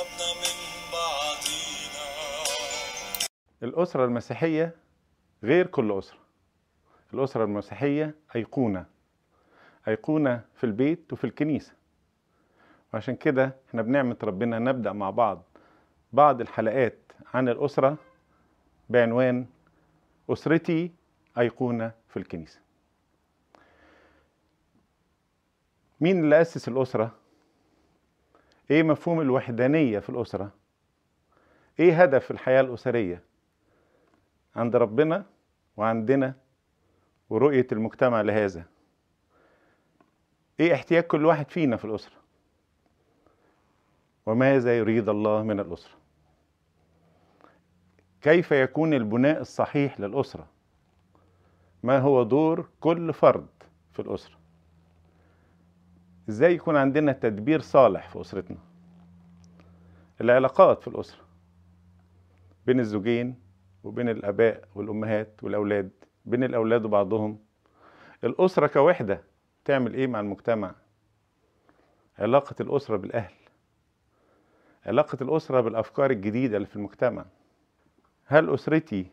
من بعضينا الأسرة المسيحية غير كل أسرة الأسرة المسيحية أيقونة أيقونة في البيت وفي الكنيسة وعشان كده احنا بنعمة ربنا نبدأ مع بعض بعض الحلقات عن الأسرة بعنوان أسرتي أيقونة في الكنيسة مين اللي أسس الأسرة؟ ايه مفهوم الوحدانية في الأسرة ايه هدف الحياة الأسرية عند ربنا وعندنا ورؤية المجتمع لهذا ايه احتياج كل واحد فينا في الأسرة وماذا يريد الله من الأسرة كيف يكون البناء الصحيح للأسرة ما هو دور كل فرد في الأسرة ازاي يكون عندنا تدبير صالح في اسرتنا العلاقات في الاسره بين الزوجين وبين الاباء والامهات والاولاد بين الاولاد وبعضهم الاسره كوحده تعمل ايه مع المجتمع علاقه الاسره بالاهل علاقه الاسره بالافكار الجديده اللي في المجتمع هل اسرتي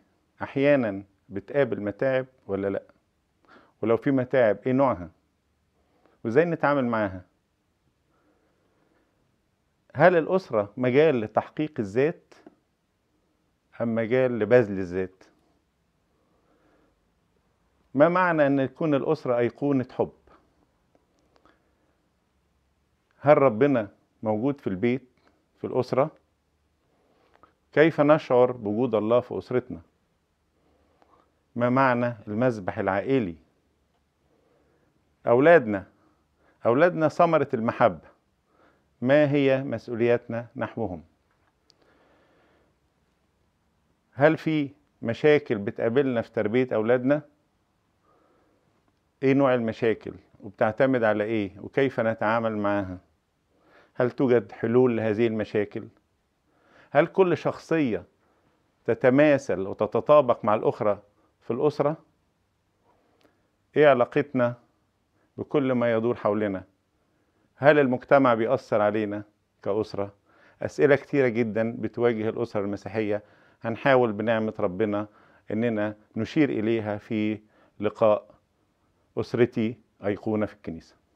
احيانا بتقابل متاعب ولا لا ولو في متاعب ايه نوعها وازاي نتعامل معاها هل الأسرة مجال لتحقيق الذات أم مجال لبذل الذات ما معنى أن تكون الأسرة أيقونة حب هل ربنا موجود في البيت في الأسرة كيف نشعر بوجود الله في أسرتنا ما معنى المذبح العائلي أولادنا أولادنا ثمرة المحبة ما هي مسؤولياتنا نحوهم هل في مشاكل بتقابلنا في تربية أولادنا إيه نوع المشاكل وبتعتمد على إيه وكيف نتعامل معها هل توجد حلول لهذه المشاكل هل كل شخصية تتماثل وتتطابق مع الأخرى في الأسرة إيه علاقتنا بكل ما يدور حولنا هل المجتمع بيأثر علينا كأسرة؟ أسئلة كتيرة جدا بتواجه الأسرة المسيحية هنحاول بنعمة ربنا إننا نشير إليها في لقاء أسرتي أيقونة في الكنيسة